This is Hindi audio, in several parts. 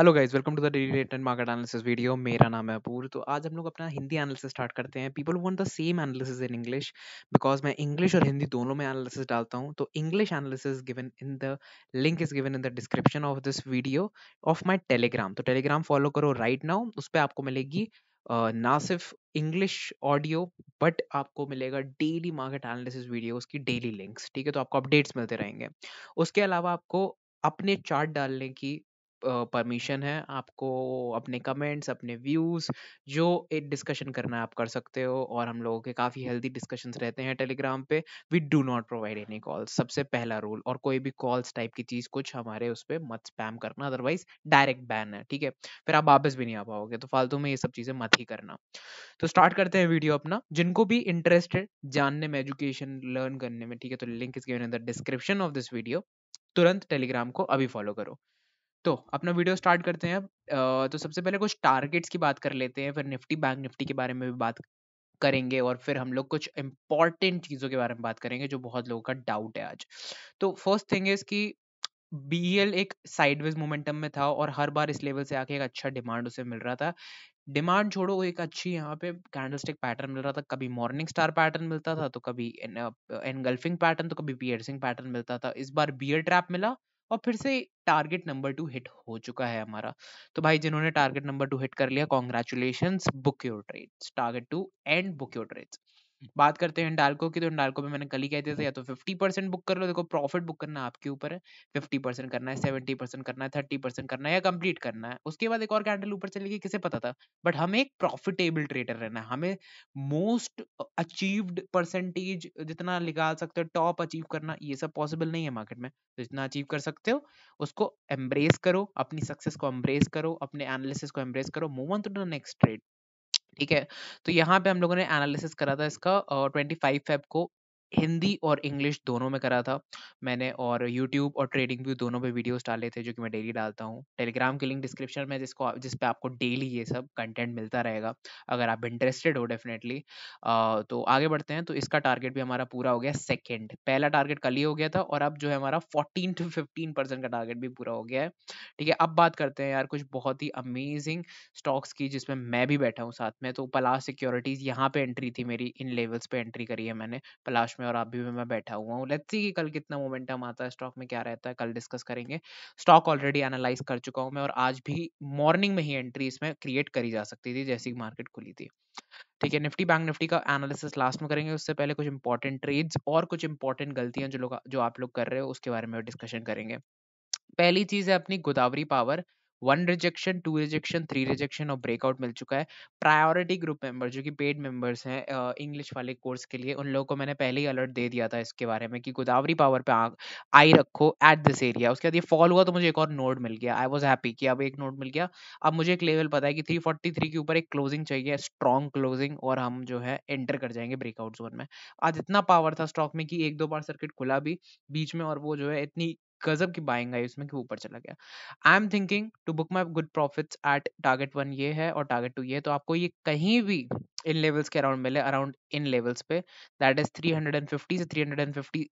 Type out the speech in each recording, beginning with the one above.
Hello guys welcome to the daily rate and market analysis video मेरा नाम है अपूर तो आज हम लोग अपना हिंदी एनालिसिस स्टार्ट करते हैं people want the same analysis in English because मैं इंग्लिश और हिंदी दोनों में एनालिसिस डालता हूं तो English analysis given in the link is given in the description of this video of my Telegram तो टेलीग्राम फॉलो करो राइट नाउ उस पर आपको मिलेगी ना सिर्फ इंग्लिश ऑडियो बट आपको मिलेगा डेली मार्केट एनालिसिस वीडियो उसकी डेली लिंक्स ठीक है तो आपको अपडेट्स मिलते रहेंगे उसके अलावा आपको अपने चार्ट डालने की परमिशन है आपको अपने कमेंट्स अपने व्यूज़ जो एक डिस्कशन करना है आप कर सकते हो और हम लोगों के काफ़ी हेल्दी डिस्कशंस रहते हैं टेलीग्राम पे we do not provide any calls सबसे पहला रूल और कोई भी कॉल्स टाइप की चीज़ कुछ हमारे उस पर मत स्पैम करना अदरवाइज डायरेक्ट बैन है ठीक है फिर आप वापस भी नहीं आ पाओगे तो फालतू में ये सब चीज़ें मत ही करना तो स्टार्ट करते हैं वीडियो अपना जिनको भी इंटरेस्टेड जानने में एजुकेशन लर्न करने में ठीक है तो link is given in the description of this video तुरंत टेलीग्राम को अभी फॉलो करो तो अपना वीडियो स्टार्ट करते हैं अब तो सबसे पहले कुछ टारगेट्स की बात कर लेते हैं फिर निफ्टी बैंक निफ्टी के बारे में भी बात करेंगे और फिर हम लोग कुछ इंपॉर्टेंट चीज़ों के बारे में बात करेंगे जो बहुत लोगों का डाउट है आज तो फर्स्ट थिंग इज़ कि बी एक साइडवेज मोमेंटम में था और हर बार इस लेवल से आके एक अच्छा डिमांड उसे मिल रहा था डिमांड छोड़ो एक अच्छी यहाँ पे कैंडलस्टिक पैटर्न मिल रहा था कभी मॉर्निंग स्टार पैटर्न मिलता था तो कभी एनगल्फिंग पैटर्न तो कभी पियर्सिंग पैटर्न मिलता था इस बार बियर ट्रैप मिला और फिर से टारगेट नंबर टू हिट हो चुका है हमारा तो भाई जिन्होंने टारगेट नंबर टू हिट कर लिया congratulation book your trades target two and book your trades बात करते हैं हिंडालको की तो हिंडालको में मैंने कल ही कह दिया था हम्म। या तो फिफ्टी परसेंट बुक कर लो देखो प्रॉफिट बुक करना आपके ऊपर है फिफ्टी परसेंट करना है सेवेंटी परसेंट करना है थर्टी परसेंट करना है या कंप्लीट करना है उसके बाद एक और कैंडल ऊपर चलेगी किसे पता था बट हमें एक प्रॉफिटेबल ट्रेडर रहना है हमें मोस्ट अचीव्ड परसेंटेज जितना निकाल सकते हो टॉप अचीव करना ये सब पॉसिबल नहीं है मार्केट में तो जितना अचीव कर सकते हो उसको एम्ब्रेस करो अपनी सक्सेस को एम्ब्रेस करो अपने एनालिसिस को एम्ब्रेस करो move on to the next trade ठीक है तो यहाँ पे हम लोगों ने एनालिसिस करा था इसका ट्वेंटी फाइव फेब को हिंदी और इंग्लिश दोनों में करा था मैंने और यूट्यूब और ट्रेडिंग व्यू दोनों पे वीडियोस डाले थे जो कि मैं डेली डालता हूँ टेलीग्राम के लिंक डिस्क्रिप्शन में जिसको जिस पे आपको डेली ये सब कंटेंट मिलता रहेगा अगर आप इंटरेस्टेड हो डेफिनेटली तो आगे बढ़ते हैं तो इसका टारगेट भी हमारा पूरा हो गया सेकेंड पहला टारगेट कल ही हो गया था और अब जो है हमारा फोर्टीन टू फिफ्टीन का टारगेट भी पूरा हो गया है ठीक है अब बात करते हैं यार कुछ बहुत ही अमेजिंग स्टॉक्स की जिसमें मैं भी बैठा हूँ साथ में तो पलाश सिक्योरिटीज़ यहाँ पर एंट्री थी मेरी इन लेवल्स पर एंट्री करी है मैंने पलाश में और अभी भी मैं बैठा हुआ हूँ लेट्स सी कि कल कितना मोमेंटम आता है स्टॉक में क्या रहता है कल डिस्कस करेंगे स्टॉक ऑलरेडी एनालाइज कर चुका हूँ मैं और आज भी मॉर्निंग में ही एंट्री इसमें क्रिएट करी जा सकती थी जैसी मार्केट खुली थी ठीक है निफ्टी बैंक निफ्टी का एनालिसिस लास्ट में करेंगे उससे पहले कुछ इंपॉर्टेंट ट्रेड्स और कुछ इंपॉर्टेंट गलतियां जो लोग जो आप लोग कर रहे हो उसके बारे में डिस्कशन करेंगे पहली चीज़ है अपनी Godavari power one rejection two rejection three rejection और ब्रेकआउट मिल चुका है प्रायोरिटी ग्रुप मेंबर जो कि पेड मेंबर्स हैं इंग्लिश वाले कोर्स के लिए उन लोगों को मैंने पहले ही अलर्ट दे दिया था इसके बारे में कि गोदावरी पावर पे आई रखो एट दिस एरिया उसके बाद ये फॉल हुआ तो मुझे एक और नोट मिल गया आई वॉज हैप्पी कि अब एक नोट मिल गया अब मुझे एक लेवल पता है कि थ्री फोर्टी थ्री के ऊपर एक क्लोजिंग चाहिए स्ट्रॉन्ग क्लोजिंग और हम जो है एंटर कर जाएंगे ब्रेकआउट जोन में आज इतना पावर था स्टॉक में कि एक दो बार सर्किट खुला भी बीच में और वो जो है इतनी गजब की बाइंग आई उसमें कि ऊपर चला गया I am thinking to book my good profits at target one ये है और टारगेट टू ये है तो आपको ये कहीं भी इन लेवल्स के अराउंड मिले अराउंड इन लेवल्स पे that is three hundred and fifty से three hundred and fifty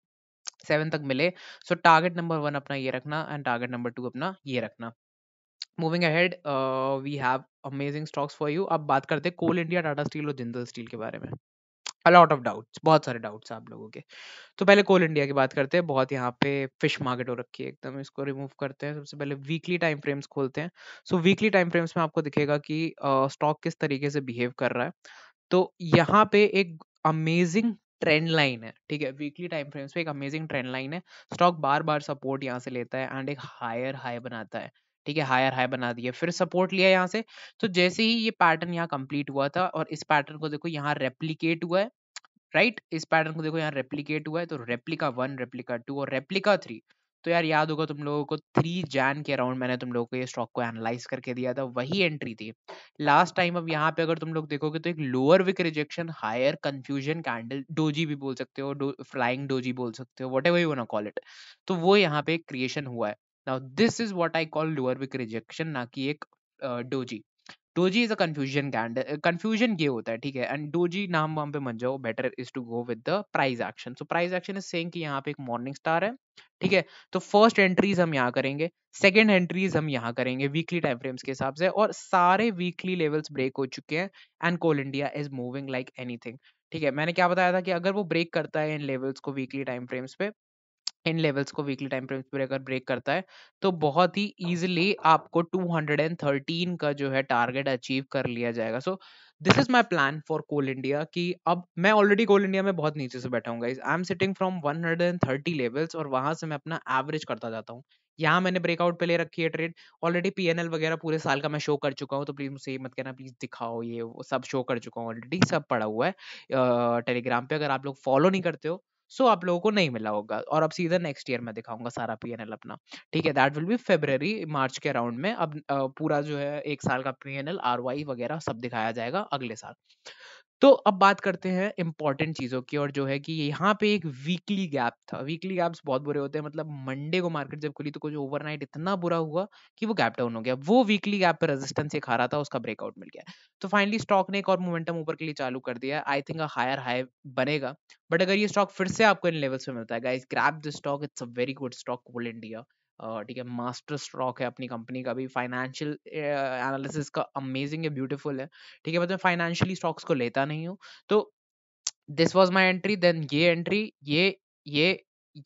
seven तक मिले सो टारगेट नंबर वन अपना ये रखना एंड टारगेट नंबर टू अपना ये रखना moving ahead we have amazing stocks for you अब बात करते हैं कोल इंडिया टाटा स्टील और जिंदल स्टील के बारे में अलॉट ऑफ डाउट्स बहुत सारे डाउट्स आप लोगों के तो पहले कोल इंडिया की बात करते हैं बहुत यहाँ पे फिश मार्केट हो रखी है एकदम इसको रिमूव करते हैं सबसे पहले वीकली टाइम फ्रेम्स खोलते हैं सो वीकली टाइम फ्रेम्स में आपको दिखेगा कि स्टॉक किस तरीके से बिहेव कर रहा है तो यहाँ पे एक अमेजिंग ट्रेंड लाइन है ठीक है वीकली टाइम फ्रेम्स पे एक अमेजिंग ट्रेंड लाइन है स्टॉक बार बार सपोर्ट यहाँ से लेता है एंड एक हायर हाई बनाता है ठीक है हायर हाई बना दिया फिर सपोर्ट लिया यहाँ से तो जैसे ही ये पैटर्न यहाँ कंप्लीट हुआ था और इस पैटर्न को देखो यहाँ रेप्लीकेट हुआ है राइट इस पैटर्न को देखो यहाँ रेप्लीकेट हुआ है तो रेप्लिका वन रेप्लिका टू और रेप्लिका थ्री तो यार याद होगा तुम लोगों को थ्री जैन के अराउंड मैंने तुम लोगों को ये स्टॉक को एनालाइज करके दिया था वही एंट्री थी लास्ट टाइम अब यहाँ पे अगर तुम लोग देखोगे तो एक lower wick rejection higher confusion candle doji भी बोल सकते हो डो, फ्लाइंग डोजी बोल सकते हो whatever you call it तो वो यहाँ पे क्रिएशन हुआ है this is is I call call Lurvik rejection, ना कि एक doji doji is a confusion गैंड कंफ्यूजन ये होता है ठीक है एंड डोजी नाम वाम पे मन जाओ better is to go with the price action so price action is saying कि यहाँ पे एक मॉर्निंग स्टार है ठीक है तो फर्स्ट एंट्रीज हम यहाँ करेंगे सेकेंड एंट्रीज हम यहाँ करेंगे वीकली टाइम फ्रेम्स के हिसाब से और सारे वीकली लेवल्स ब्रेक हो चुके हैं and Coal India is moving like anything ठीक है मैंने क्या बताया था कि अगर वो ब्रेक करता है इन लेवल्स को वीकली टाइम फ्रेम्स पे इन लेवल्स को वीकली टाइम फ्रेम्स पर अगर ब्रेक करता है तो बहुत ही ईजिली आपको 213 का जो है टारगेट अचीव कर लिया जाएगा so this is my plan for Coal India कि अब मैं ऑलरेडी कोल इंडिया में बहुत नीचे से बैठा हूँ I am sitting from 130 levels और वहां से मैं अपना एवरेज करता जाता हूँ यहाँ मैंने ब्रेकआउट पे ले रखी है ट्रेड ऑलरेडी पी वगैरह पूरे साल का मैं शो कर चुका हूँ तो प्लीज मुझसे ये मत कहना प्लीज दिखाओ ये वो सब शो कर चुका हूँ ऑलरेडी सब पड़ा हुआ है टेलीग्राम पे अगर आप लोग फॉलो नहीं करते हो सो आप लोगों को नहीं मिला होगा और अब सीधा नेक्स्ट ईयर में दिखाऊंगा सारा पी अपना ठीक है that will be February March के अराउंड में अब पूरा जो है एक साल का पी एन वगैरह सब दिखाया जाएगा अगले साल तो अब बात करते हैं इंपॉर्टेंट चीज़ों की और जो है कि यहाँ पे एक वीकली गैप था वीकली गैप्स बहुत बुरे होते हैं मतलब मंडे को मार्केट जब खुली तो कुछ ओवरनाइट इतना बुरा हुआ कि वो गैप डाउन हो गया वो वीकली गैप पर रेजिस्टेंस एक रहा था उसका ब्रेकआउट मिल गया तो फाइनली स्टॉक ने एक और मोमेंटम ऊपर के लिए चालू कर दिया I think a higher high बनेगा बट अगर ये स्टॉक फिर से आपको इन लेवल्स पे मिलता है guys grab stock it's a very good stock Coal India ठीक है मास्टर स्ट्रॉक है अपनी कंपनी का भी फाइनेंशियल एनालिसिस का अमेजिंग है ब्यूटीफुल है ठीक है मतलब फाइनेंशियली स्टॉक्स को लेता नहीं हूँ तो this was my entry then ये एंट्री ये ये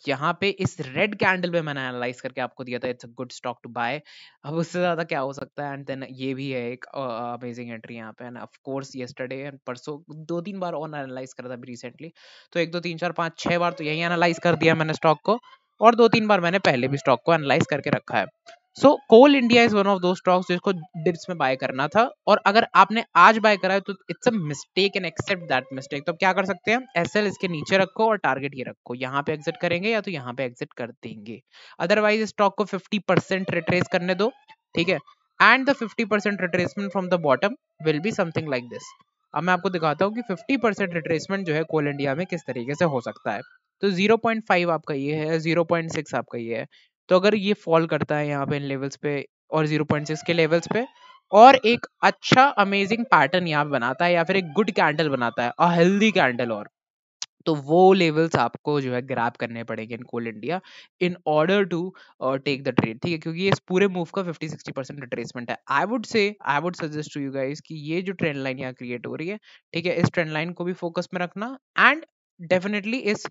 यहाँ पे इस रेड कैंडल पे मैंने एनालाइज करके आपको दिया था it's a good stock to buy अब उससे ज्यादा क्या हो सकता है एंड देन ये भी है एक अमेजिंग एंट्री यहाँ पे एंड ऑफ कोर्स एंड परसों दो तीन बार और एनालाइज करा था रिसेंटली तो एक दो तीन चार पाँच छह बार तो यही एनालाइज कर दिया मैंने स्टॉक को और दो तीन बार मैंने पहले भी स्टॉक को एनालाइज करके रखा है so Coal India is one of दो स्टॉक्स जिसको डिप्स में बाय करना था और अगर आपने आज बाय करा है तो it's a mistake and accept that mistake तो क्या कर सकते हैं एस एल इसके नीचे रखो और टारगेट ये रखो यहाँ पे एग्जिट करेंगे या तो यहाँ पे एग्जिट कर देंगे अदरवाइज स्टॉक को फिफ्टी परसेंट रिट्रेस करने दो ठीक है and the fifty percent retracement from the bottom will be something like this अब मैं आपको दिखाता हूँ कि फिफ्टी परसेंट रिट्रेसमेंट जो है कोल इंडिया में किस तरीके से हो सकता है तो 0.5 आपका ये है 0.6 आपका ये है तो अगर ये फॉल करता है यहाँ पे इन लेवल्स पे और 0.6 के लेवल्स पे और एक अच्छा अमेजिंग पैटर्न यहाँ पे बनाता है या फिर एक गुड कैंडल बनाता है और हेल्दी कैंडल और तो वो लेवल्स आपको जो है ग्रैप करने पड़ेंगे in Coal India in order to take the trade ठीक है क्योंकि इस पूरे मूव का 50 60 परसेंट रिट्रेसमेंट है I would say I would suggest to you guys कि ये जो ट्रेंड लाइन यहाँ क्रिएट हो रही है ठीक है इस ट्रेंड लाइन को भी फोकस में रखना एंड डेफिनेटली इस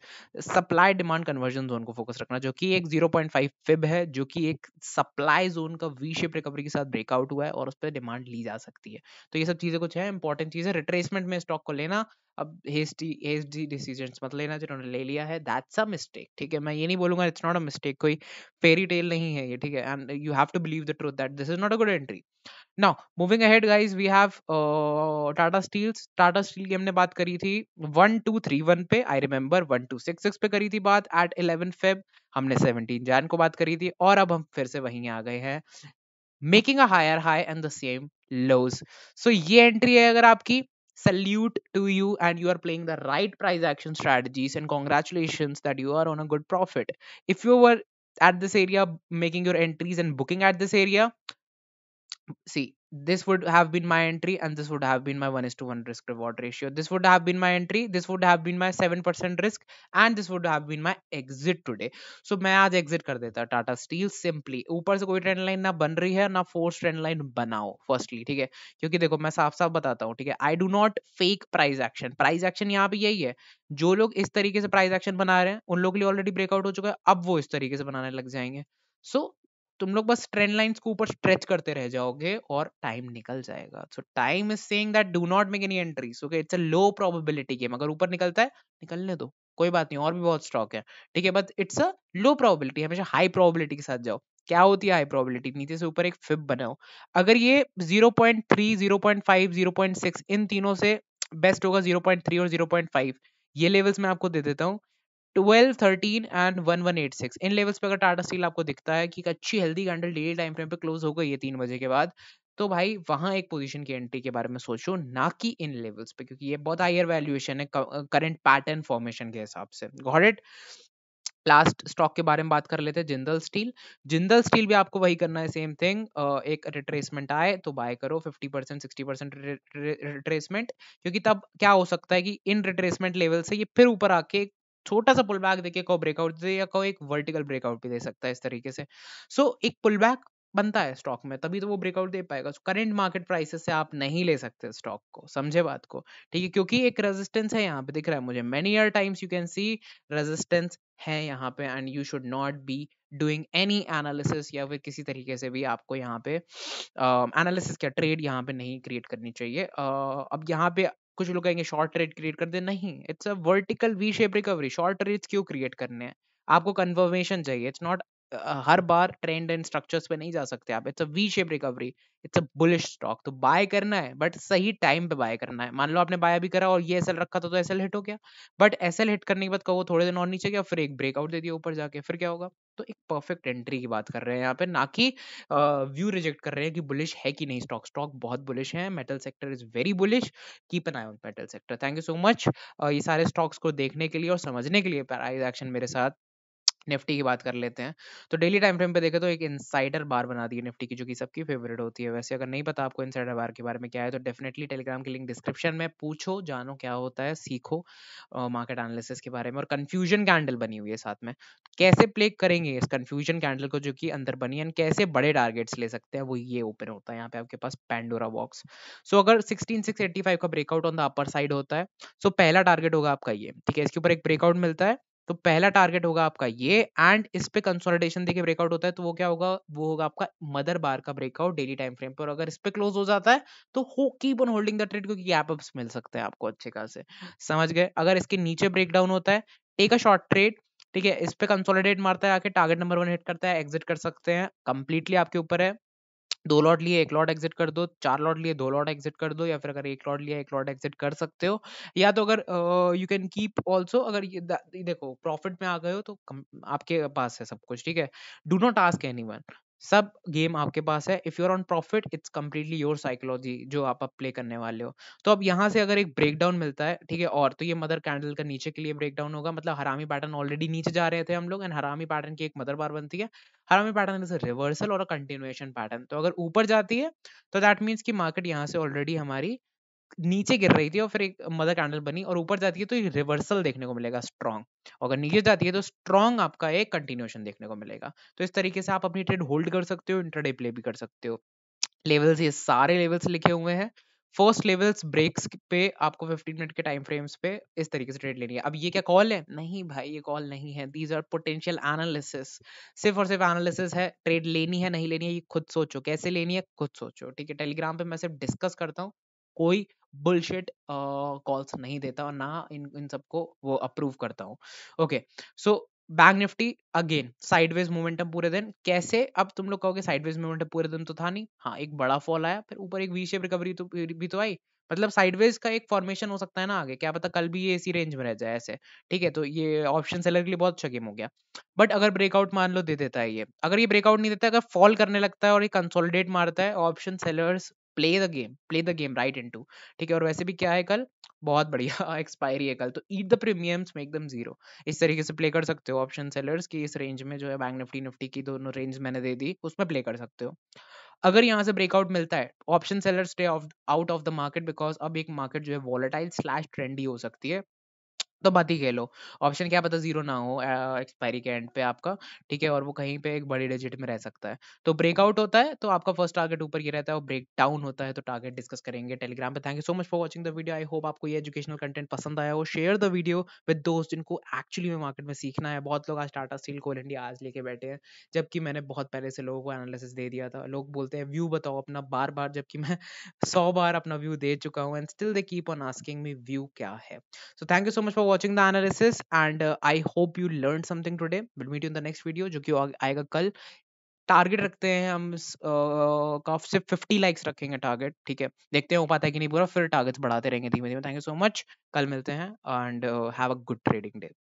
सप्लाई डिमांड कन्वर्जन जोन को फोकस रखना जो कि एक 0.5 फिब है जो कि एक सप्लाई जोन का वी शेप रिकवरी के साथ ब्रेकआउट हुआ है और उस पर डिमांड ली जा सकती है तो ये सब चीजें कुछ है इंपॉर्टेंट चीज है रिट्रेसमेंट में स्टॉक को लेना अब हेस्टी हेस्टी डिसीजन मत लेना जिन्होंने ले लिया है दैट्स अ मिस्टेक ठीक है मैं ये नहीं बोलूंगा इट्स नॉट अ मिस्टेक कोई फेरी टेल नहीं है ये ठीक है and you have to believe the truth that this is not a good entry now moving ahead guys we have Tata steels Tata steel की हमने बात करी थी वन टू थ्री वन पे I remember one two six six पे करी थी बात एट इलेवन फेब हमने सेवनटीन जैन को बात करी थी और अब हम फिर से वहीं आ गए हैं making a higher high and the same lows सो ये एंट्री है अगर आपकी salute to you and you are playing the right price action strategies and congratulations that you are on a good profit if you were at this area making your entries and booking at this area see this would have been my entry and this would have been my 1 is to 1 risk reward ratio this would have been my entry this would have been my 7% risk and this would have been my exit today so मैं आज exit कर देता टाटा स्टील सिंपली ऊपर से कोई ट्रेंड लाइन ना बन रही है ना फोर्स ट्रेंड लाइन बनाओ फर्स्टली ठीक है क्योंकि देखो मैं साफ साफ बताता हूँ ठीक है I do not fake price action price action यहाँ पे यही है जो लोग इस तरीके से प्राइस एक्शन बना रहे हैं उन लोग के लिए ऑलरेडी ब्रेकआउट हो चुका है अब वो इस तरीके से बनाने लग जाएंगे सो so, तुम लोग बस ट्रेंड लाइन्स को ऊपर स्ट्रेच करते रह जाओगे और टाइम निकल जाएगा so time is saying that do not make any entry so it's a low probability game अगर ऊपर निकलता है निकलने दो कोई बात नहीं और भी बहुत स्टॉक है ठीक है but it's a low probability हमेशा हाई प्रोबेबिलिटी के साथ जाओ क्या होती है हाई प्रोबेबिलिटी नीचे से ऊपर एक फिप बनाओ अगर ये 0.3 0.5 0.6 इन तीनों से बेस्ट होगा 0.3 और 0.5 ये लेवल्स मैं आपको दे देता हूँ twelve thirteen and one one eight six इन लेवल्स पे अगर टाटा स्टील आपको दिखता है कि एक अच्छी healthy candle daily time frame पे क्लोज हो गई है तीन बजे के बाद तो भाई वहां एक पोजीशन की एंट्री के बारे में सोचो ना कि इन लेवल्स पे क्योंकि ये बहुत हायर वैल्यूएशन है करंट पैटर्न फॉर्मेशन के हिसाब से गॉट इट लास्ट स्टॉक के बारे में बात कर लेते हैं जिंदल स्टील जिंदल स्टील भी आपको वही करना है सेम थिंग एक रिट्रेसमेंट आए तो बाय करो 50 परसेंट सिक्सटी परसेंट रिट्रेसमेंट क्योंकि तब क्या हो सकता है कि इन रिट्रेसमेंट लेवल से ये फिर ऊपर आके एक छोटा सा पुल बैक देके को ब्रेकआउट दे या को एक वर्टिकल ब्रेकआउट भी दे सकता है इस तरीके से सो so, एक पुल बैक बनता है स्टॉक में तभी तो वो ब्रेकआउट दे पाएगा करंट मार्केट प्राइसेस से आप नहीं ले सकते स्टॉक को समझे बात को ठीक है क्योंकि एक रेजिस्टेंस है यहाँ पे दिख रहा है मुझे many year times you can see resistance है यहाँ पे and you should not be doing any analysis या फिर किसी तरीके से भी आपको यहाँ पे एनालिसिस uh, क्या ट्रेड यहाँ पे नहीं क्रिएट करनी चाहिए uh, अब यहाँ पे कुछ लोग कहेंगे शॉर्ट ट्रेड क्रिएट कर दे नहीं it's a vertical V shape recovery short trades क्यों क्रिएट करने हैं आपको कन्फर्मेशन चाहिए इट्स नॉट हर बार ट्रेंड एंड स्ट्रक्चर्स पे नहीं जा सकते आप it's a V shape recovery it's a bullish stock तो बाय करना है बट सही टाइम पे बाय करना है मान लो आपने बाय अभी करा और ये एसएल रखा था तो एसएल हिट हो गया बट एसएल हिट करने के बाद कहो थोड़े दिन और नीचे गया फिर एक ब्रेकआउट दे दिया ऊपर जाके फिर क्या होगा तो एक परफेक्ट एंट्री की बात कर रहे हैं यहाँ पे ना कि व्यू रिजेक्ट कर रहे हैं कि बुलिश है कि नहीं स्टॉक स्टॉक बहुत बुलिश है metal sector is very bullish keep an eye on metal sector thank you so much ये सारे स्टॉक्स को देखने के लिए और समझने के लिए प्राइज एक्शन मेरे साथ निफ्टी की बात कर लेते हैं तो डेली टाइम फ्रेम पे देखे तो एक इनसाइडर बार बना दी है निफ्टी की जो कि सबकी फेवरेट होती है वैसे अगर नहीं पता आपको इनसाइडर बार के बारे में क्या है तो डेफिनेटली टेलीग्राम की लिंक डिस्क्रिप्शन में पूछो जानो क्या होता है सीखो मार्केट एनालिसिस के बारे में और कन्फ्यूजन कैंडल बनी हुई है साथ में कैसे प्ले करेंगे इस कन्फ्यूजन कैंडल को जो कि अंदर बनी है कैसे बड़े टारगेट्स ले सकते हैं वो ये ओपन होता है यहाँ पे आपके पास पेंडोरा बॉक्स सो अगर सिक्सटीन सिक्स एट्टी फाइव का breakout on the upper side होता है सो पहला टारगेट होगा आपका ये ठीक है इसके ऊपर एक ब्रेकआउट मिलता है तो पहला टारगेट होगा आपका ये एंड इस पे कंसोलिडेशन देखिए ब्रेकआउट होता है तो वो क्या होगा वो होगा आपका मदर बार का ब्रेकआउट डेली टाइम फ्रेम पर अगर इस पे क्लोज हो जाता है तो हो keep on holding the trade क्योंकि गैप अप्स मिल सकते हैं आपको अच्छे से समझ गए अगर इसके नीचे ब्रेकडाउन होता है टेक अ शॉर्ट ट्रेड ठीक है इस पे कंसोलिडेट मारता है आके टारगेट नंबर वन हिट करता है एग्जिट कर सकते हैं कंप्लीटली आपके ऊपर है दो लॉट लिए एक लॉट एग्जिट कर दो चार लॉट लिए दो लॉट एग्जिट कर दो या फिर अगर एक लॉट लिया एक लॉट एग्जिट कर सकते हो या तो अगर यू कैन कीप ऑल्सो अगर ये देखो प्रॉफिट में आ गए हो तो आपके पास है सब कुछ ठीक है do not ask anyone सब गेम आपके पास है if you are on profit it's completely your psychology जो आप अब प्ले करने वाले हो तो अब यहाँ से अगर एक ब्रेकडाउन मिलता है ठीक है और तो ये मदर कैंडल का नीचे के लिए ब्रेकडाउन होगा मतलब हरामी पैटर्न ऑलरेडी नीचे जा रहे थे हम लोग एंड हरामी पैटर्न की एक मदर बार बनती है हरामी पैटर्न इज रिवर्सल और कंटिन्यूएशन पैटर्न तो अगर ऊपर जाती है तो दैट मीन्स की मार्केट यहाँ से ऑलरेडी हमारी नीचे गिर रही थी और फिर एक मदर कैंडल बनी और ऊपर जाती है तो एक रिवर्सल देखने को मिलेगा स्ट्रॉन्ग अगर नीचे जाती है तो स्ट्रॉन्ग आपका एक कंटिन्यूशन देखने को मिलेगा तो इस तरीके से आप अपनी ट्रेड होल्ड कर सकते हो इंटरडे प्ले भी कर सकते हो लेवल्स ये सारे लेवल्स लिखे हुए हैं फर्स्ट लेवल्स ब्रेक्स पे आपको 15 मिनट के टाइम फ्रेम्स पे इस तरीके से ट्रेड लेनी है अब ये क्या कॉल है नहीं भाई ये कॉल नहीं है दीज आर पोटेंशियल एनालिसिस सिर्फ और सिर्फ एनालिसिस है ट्रेड लेनी है नहीं लेनी है ये खुद सोचो कैसे लेनी है खुद सोचो ठीक है टेलीग्राम पे मैं सिर्फ डिस्कस करता हूँ कोई बुलशेट कॉल्स uh, नहीं देता और ना इन इन सबको वो अप्रूव करता हूँ okay so bank Nifty again sideways momentum पूरे दिन कैसे अब तुम लोग कहोगे साइडवेज मोमेंटम पूरे दिन तो था नहीं हाँ एक बड़ा फॉल आया फिर ऊपर एक वीशेप रिकवरी तो भी तो आई मतलब साइडवेज का एक फॉर्मेशन हो सकता है ना आगे क्या पता कल भी ये इसी रेंज में रह जाए ऐसे ठीक है तो ये ऑप्शन सेलर के लिए बहुत अच्छा गेम हो गया बट अगर ब्रेकआउट मान लो दे देता है ये अगर ये ब्रेकआउट नहीं देता अगर फॉल करने लगता है और ये कंसोलिडेट मारता है option sellers play the game play the game right into ठीक है और वैसे भी क्या है कल बहुत बढ़िया एक्सपायरी है कल तो ईट द प्रीमियम्स में एकदम जीरो इस तरीके से प्ले कर सकते हो ऑप्शन सेलर्स की इस रेंज में जो है बैंक निफ्टी निफ्टी की दोनों रेंज मैंने दे दी उसमें प्ले कर सकते हो अगर यहाँ से ब्रेकआउट मिलता है option seller stay out of the market because अब एक मार्केट जो है वॉलेटाइल स्लैश ट्रेंडी हो सकती है तो मत ही खेलो ऑप्शन क्या पता जीरो ना हो एक्सपायरी के एंड पे आपका ठीक है और वो कहीं पे एक बड़ी डिजिट में रह सकता है तो ब्रेकआउट होता है तो आपका फर्स्ट टारगेट ऊपर ही रहता है और ब्रेक डाउन होता है तो टारगेट डिस्कस करेंगे टेलीग्राम पे thank you so much for watching the video I hope आपको ये एजुकेशनल कंटेंट पसंद आया हो शेयर द वीडियो विद दोस्त जिनको एक्चुअली में मार्केट में सीखना है बहुत लोग आज टाटा स्टील कोल इंडिया आज लेके बैठे हैं जबकि मैंने बहुत पहले से लोगों को एनालिसिस दे दिया था लोग बोलते हैं व्यू बताओ अपना बार बार जबकि मैं सौ बार अपना व्यू दे चुका हूँ and still they keep on asking me view क्या है so thank you so much for watching the analysis and I hope you learn something today will meet you in the next video जो कि आएगा कल टारगेट रखते हैं हम का से फिफ्टी लाइक्स रखेंगे टारगेट ठीक है देखते हैं हो पाता है कि नहीं पूरा फिर टारगेट्स बढ़ाते रहेंगे धीमे धीमे थैंक यू सो मच कल मिलते हैं and have a good trading day